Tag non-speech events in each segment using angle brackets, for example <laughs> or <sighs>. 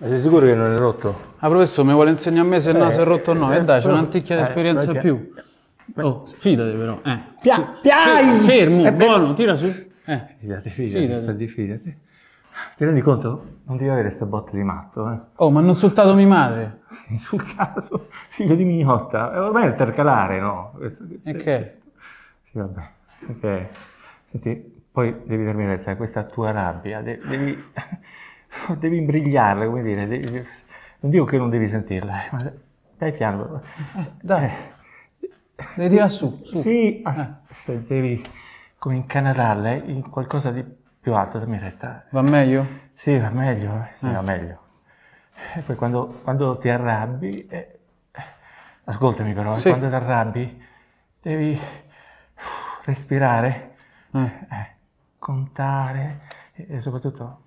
Ma sei sicuro che non è rotto? Ah, professore, mi vuole insegnare a me se il naso è eh, rotto o no? E eh, dai, c'è un'anticchia di eh, esperienza in più. Oh, fidati però. Eh. Pia, piai! Fermo, buono, tira su. Eh. Fidati, fidati, fidati. Ti rendi conto? Non devi avere questa botta di matto, eh. Oh, ma hanno insultato mia madre. <laughs> Insultato? Figlio di mignotta. Eh, ormai è intercalare, no? Questo, questo, ok. Sì, vabbè. Ok. Senti, poi devi darmi retta, cioè, questa tua rabbia, devi... <laughs> devi imbrigliarla, come dire, devi, non dico che non devi sentirla, eh, ma dai piano. Eh, dai, devi eh. tirare su, su. Sì, ah, eh. devi come incanalarle eh, in qualcosa di più alto, dammi retta. Va meglio? Sì, va meglio, sì, eh. va meglio. E poi quando, quando ti arrabbi, eh, ascoltami però, sì. quando ti arrabbi devi uh, <sighs> respirare, contare e soprattutto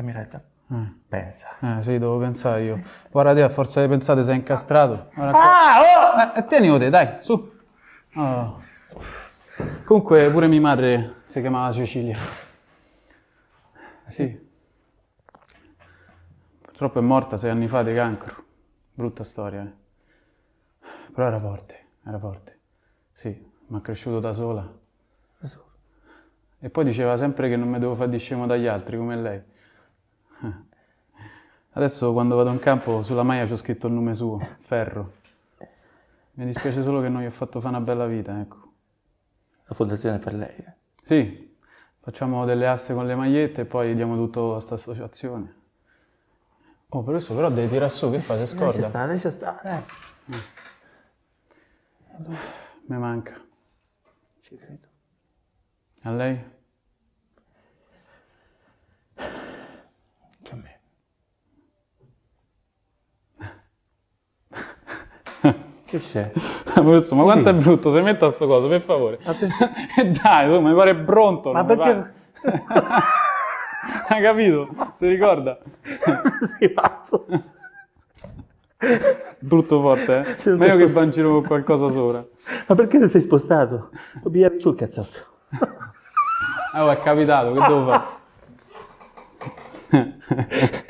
la Miretta. Eh. Pensa. Eh, sì, devo pensare io. Sì. Guarda te, a forza di pensare sei incastrato. Guarda ah, oh! Eh, eh tieni te, dai, su. Oh. Comunque, pure mia madre si chiamava Cecilia. Sì. Purtroppo è morta sei anni fa di cancro. Brutta storia, eh. Però era forte, era forte. Sì, mi ha cresciuto da sola. Da sola. E poi diceva sempre che non mi devo far scemo dagli altri, come lei. Adesso quando vado in campo sulla maglia c'ho scritto il nome suo, Ferro. Mi dispiace solo che non gli ho fatto fare una bella vita, ecco. La fondazione è per lei? Eh? Sì, facciamo delle aste con le magliette e poi diamo tutto a questa associazione. Oh, per questo però devi tirare su, che eh, fa? Si scorda? lei ci sta, stare. Mi manca. Ci credo. A lei? Che c'è? <laughs> Ma quanto sì. è brutto, se metta sto coso, per favore. <laughs> dai, insomma, mi pare pronto. Ma perché... <laughs> Hai capito? Si ricorda? si fatto. Brutto forte, eh? Sono Meglio che bancino con qualcosa sopra. Ma perché ti sei spostato? Lo pigliavi sul cazzotto. Ah, oh, è capitato, che devo fare?